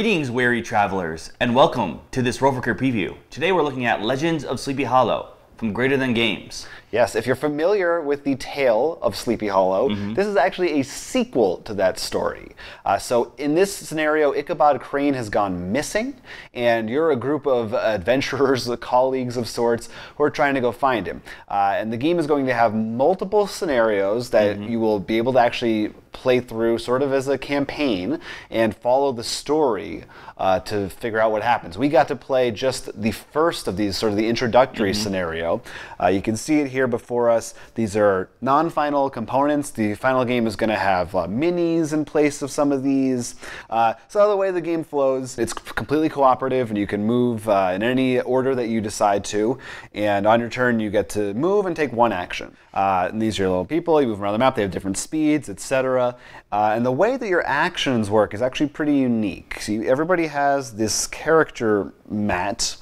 Greetings, weary travelers, and welcome to this Roverker preview. Today we're looking at Legends of Sleepy Hollow from Greater Than Games. Yes, if you're familiar with the tale of Sleepy Hollow, mm-hmm. this is actually a sequel to that story. Uh, so, in this scenario, Ichabod Crane has gone missing, and you're a group of adventurers, colleagues of sorts, who are trying to go find him. Uh, and the game is going to have multiple scenarios that mm-hmm. you will be able to actually play through sort of as a campaign and follow the story uh, to figure out what happens. We got to play just the first of these, sort of the introductory mm-hmm. scenario. Uh, you can see it here here before us. These are non-final components. The final game is going to have uh, minis in place of some of these. Uh, so the way the game flows, it's completely cooperative, and you can move uh, in any order that you decide to. And on your turn, you get to move and take one action. Uh, and these are little people. You move around the map. They have different speeds, etc. Uh, and the way that your actions work is actually pretty unique. See, everybody has this character mat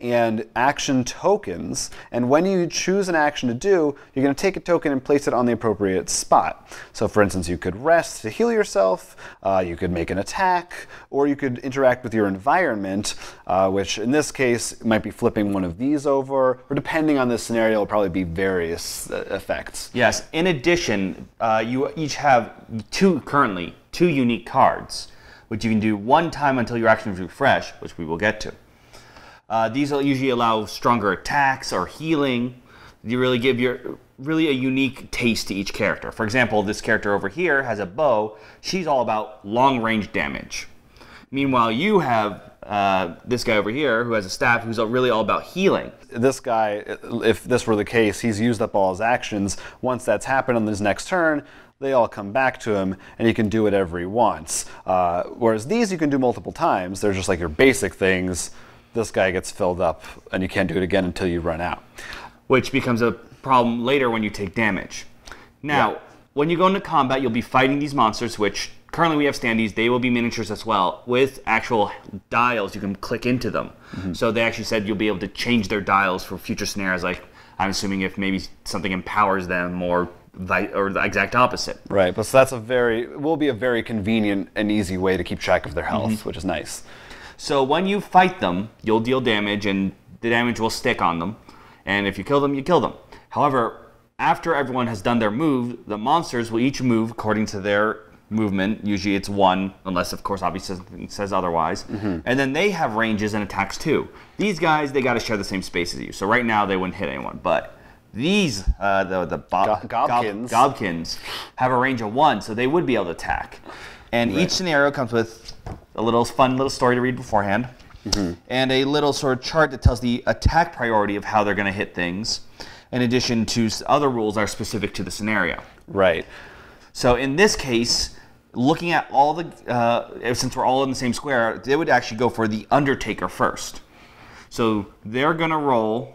and action tokens. And when you choose an action to do, you're going to take a token and place it on the appropriate spot. So, for instance, you could rest to heal yourself, uh, you could make an attack, or you could interact with your environment, uh, which in this case might be flipping one of these over, or depending on the scenario, will probably be various uh, effects. Yes. In addition, uh, you each have two currently two unique cards, which you can do one time until your is refresh, which we will get to. Uh, these usually allow stronger attacks or healing. You really give your really a unique taste to each character. For example, this character over here has a bow. She's all about long range damage. Meanwhile, you have uh, this guy over here who has a staff who's really all about healing. This guy, if this were the case, he's used up all his actions. Once that's happened on his next turn, they all come back to him, and he can do whatever he wants. Uh, whereas these, you can do multiple times. They're just like your basic things this guy gets filled up and you can't do it again until you run out. Which becomes a problem later when you take damage. Now, yeah. when you go into combat, you'll be fighting these monsters, which currently we have standees. They will be miniatures as well with actual dials. You can click into them. Mm-hmm. So they actually said you'll be able to change their dials for future scenarios. Like I'm assuming if maybe something empowers them or or the exact opposite. Right, but so that's a very will be a very convenient and easy way to keep track of their health, mm-hmm. which is nice. So when you fight them, you'll deal damage and the damage will stick on them. And if you kill them, you kill them. However, after everyone has done their move, the monsters will each move according to their movement. Usually it's one, unless, of course, obviously says otherwise. Mm-hmm. And then they have ranges and attacks too. These guys, they got to share the same space as you. So right now, they wouldn't hit anyone. But these, uh, the, the bo- Go- gobkins. Gob- gobkins, have a range of one, so they would be able to attack. And right. each scenario comes with a little fun little story to read beforehand, mm-hmm. and a little sort of chart that tells the attack priority of how they're going to hit things. In addition to other rules are specific to the scenario. Right. So in this case, looking at all the uh, eh, since we're all in the same square, they would actually go for the Undertaker first. So they're going to roll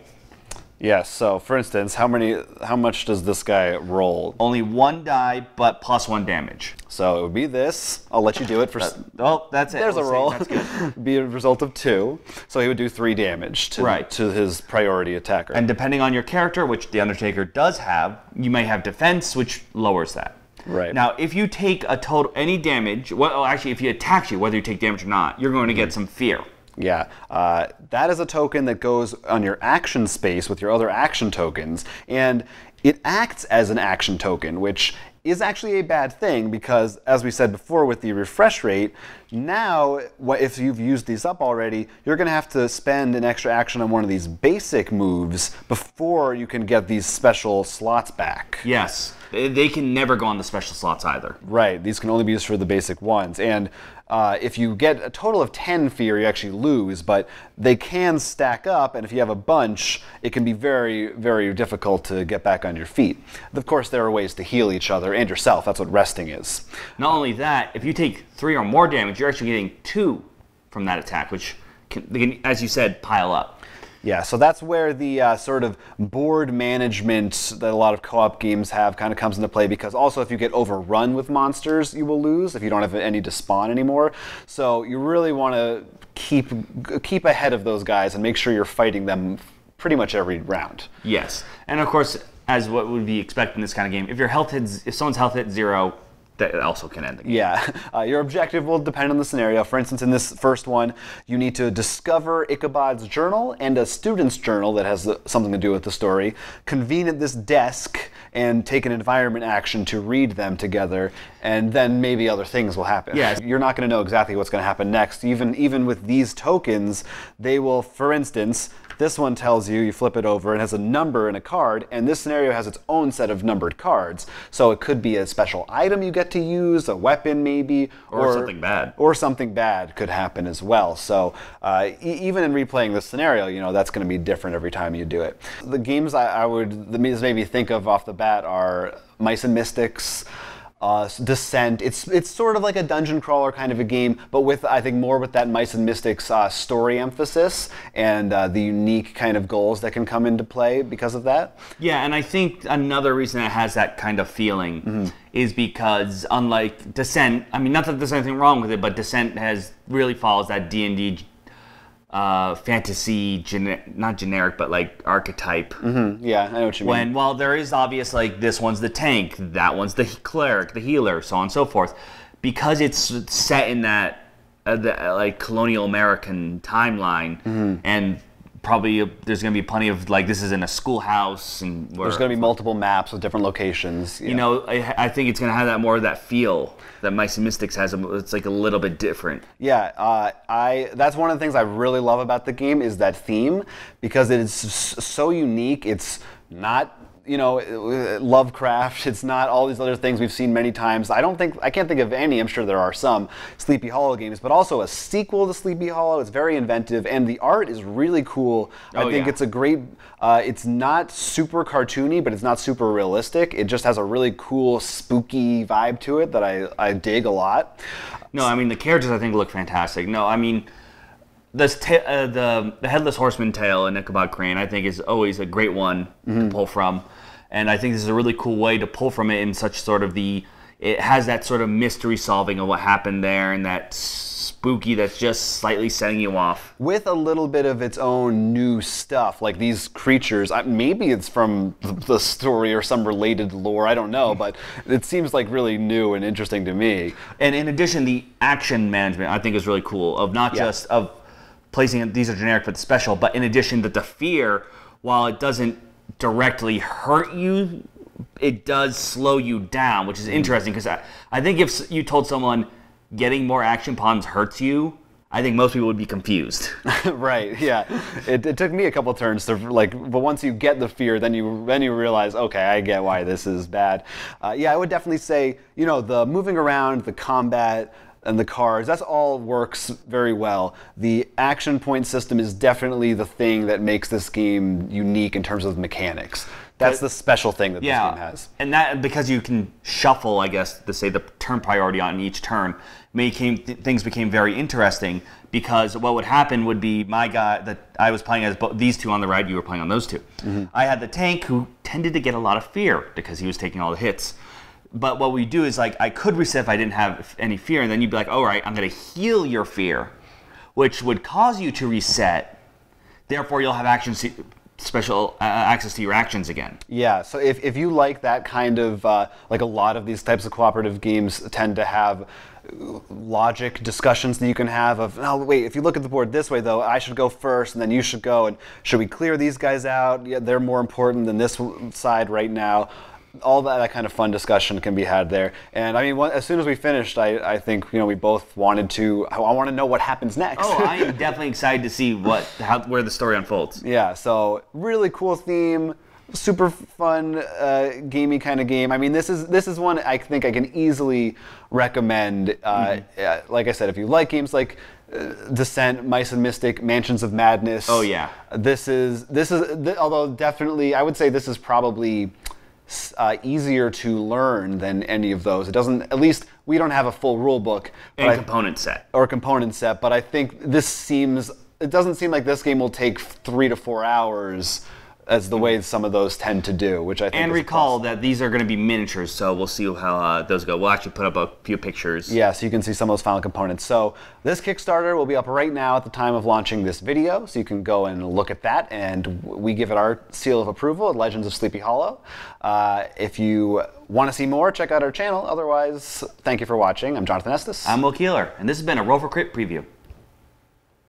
yeah, so for instance, how many how much does this guy roll? Only one die, but plus one damage. So it would be this. I'll let you do it for. That, oh, that's it. There's we'll a see. roll. That's good. be a result of two, so he would do three damage to right. to his priority attacker. And depending on your character, which the Undertaker does have, you may have defense, which lowers that. Right. Now, if you take a total any damage, well, actually, if he attacks you, whether you take damage or not, you're going to get mm -hmm. some fear. Yeah, uh, that is a token that goes on your action space with your other action tokens, and it acts as an action token, which is actually a bad thing because, as we said before with the refresh rate, now what, if you've used these up already, you're going to have to spend an extra action on one of these basic moves before you can get these special slots back. Yes, they can never go on the special slots either. Right, these can only be used for the basic ones. And uh, if you get a total of 10 fear, you actually lose, but they can stack up, and if you have a bunch, it can be very, very difficult to get back on your feet. Of course, there are ways to heal each other and yourself. That's what resting is. Not only that, if you take three or more damage, you're actually getting two from that attack, which, can, can as you said, pile up. Yeah, so that's where the uh, sort of board management that a lot of co-op games have kind of comes into play because also if you get overrun with monsters, you will lose if you don't have any to spawn anymore. So you really want to keep keep ahead of those guys and make sure you're fighting them pretty much every round. Yes, and of course, as what would be expected in this kind of game, if your health hits, if someone's health hits zero, that also can end the game. Yeah, uh, your objective will depend on the scenario. For instance, in this first one, you need to discover Ichabod's journal and a student's journal that has something to do with the story, convene at this desk, and take an environment action to read them together, and then maybe other things will happen. Yeah. You're not going to know exactly what's going to happen next. Even, even with these tokens, they will, for instance, this one tells you, you flip it over, it has a number and a card, and this scenario has its own set of numbered cards. So it could be a special item you get to use, a weapon maybe, or, or something bad. Or something bad could happen as well. So uh, e- even in replaying this scenario, you know, that's going to be different every time you do it. The games I, I would, the means maybe think of off the bat are Mice and Mystics uh, Descent. It's it's sort of like a dungeon crawler kind of a game, but with I think more with that Mice and Mystics uh, story emphasis and uh, the unique kind of goals that can come into play because of that. Yeah, and I think another reason it has that kind of feeling mm-hmm. is because unlike Descent, I mean, not that there's anything wrong with it, but Descent has really follows that D and D uh, fantasy, gen- not generic, but like archetype. Mm-hmm. Yeah, I know what you mean. When while there is obvious, like this one's the tank, that one's the cleric, the healer, so on and so forth, because it's set in that uh, the, uh, like colonial American timeline, mm-hmm. and probably there's going to be plenty of like this is in a schoolhouse and there's going to be multiple maps with different locations. Yeah. You know, I, I, think it's going to have that more of that feel that Mice and Mystics has. Um, it's like a little bit different. Yeah, uh, I that's one of the things I really love about the game is that theme because it is so unique. It's not you know, Lovecraft. It's not all these other things we've seen many times. I don't think I can't think of any. I'm sure there are some Sleepy Hollow games, but also a sequel to Sleepy Hollow. It's very inventive, and the art is really cool. Oh, I think yeah. it's a great. Uh, it's not super cartoony, but it's not super realistic. It just has a really cool spooky vibe to it that I I dig a lot. No, I mean the characters I think look fantastic. No, I mean this uh, the the headless horseman tale in Ichabod Crane I think is always a great one mm -hmm. to pull from and I think this is a really cool way to pull from it in such sort of the it has that sort of mystery solving of what happened there and that spooky that's just slightly setting you off with a little bit of its own new stuff like these creatures maybe it's from the story or some related lore i don't know but it seems like really new and interesting to me and in addition the action management i think is really cool of not yeah. just of placing these are generic but special but in addition that the fear while it doesn't directly hurt you, it does slow you down, which is interesting because I, I think if you told someone getting more action pawns hurts you, I think most people would be confused. right. Yeah. It, it, took me a couple turns to like, but once you get the fear, then you then you realize, okay, I get why this is bad. Uh, yeah, I would definitely say, you know, the moving around, the combat, and the cars, that's all works very well. The action point system is definitely the thing that makes this game unique in terms of mechanics. That's the special thing that yeah, this game has. And that because you can shuffle, I guess, to say the turn priority on each turn, making th things became very interesting because what would happen would be my guy that I was playing as these two on the right, you were playing on those 2 mm -hmm. I had the tank who tended to get a lot of fear because he was taking all the hits. But what we do is like I could reset if I didn't have any fear, and then you'd be like, all right, I'm gonna heal your fear, which would cause you to reset. Therefore, you'll have action special uh, uh, access to your actions again. Yeah, so if, if you like that kind of, uh, like a lot of these types of cooperative games tend to have uh, logic discussions that you can have of, oh, wait, if you look at the board this way, though, I should go first and then you should go, and should we clear these guys out? Yeah, they're more important than this side right now all that, that, kind of fun discussion can be had there. And I mean, one, as soon as we finished, I, I think you know we both wanted to. I, I want to know what happens next. Oh, I am definitely excited to see what how where the story unfolds. Yeah. So really cool theme. Super fun, uh, gamey kind of game. I mean, this is this is one I think I can easily recommend. Uh, mm-hmm. yeah, like I said, if you like games like uh, Descent, Mice and Mystic, Mansions of Madness. Oh yeah. This is this is th- although definitely I would say this is probably uh, easier to learn than any of those. It doesn't, at least we don't have a full rule book. And component I, set. Or component set, but I think this seems, it doesn't seem like this game will take three to four hours as the way some of those tend to do, which I think. And recall that these are going to be miniatures, so we'll see how uh, those go. We'll actually put up a few pictures. Yeah, so you can see some of those final components. So this Kickstarter will be up right now at the time of launching this video, so you can go and look at that. And we give it our seal of approval at Legends of Sleepy Hollow. Uh, if you want to see more, check out our channel. Otherwise, thank you for watching. I'm Jonathan Estes. I'm Will Keeler, and this has been a Rover Crit preview.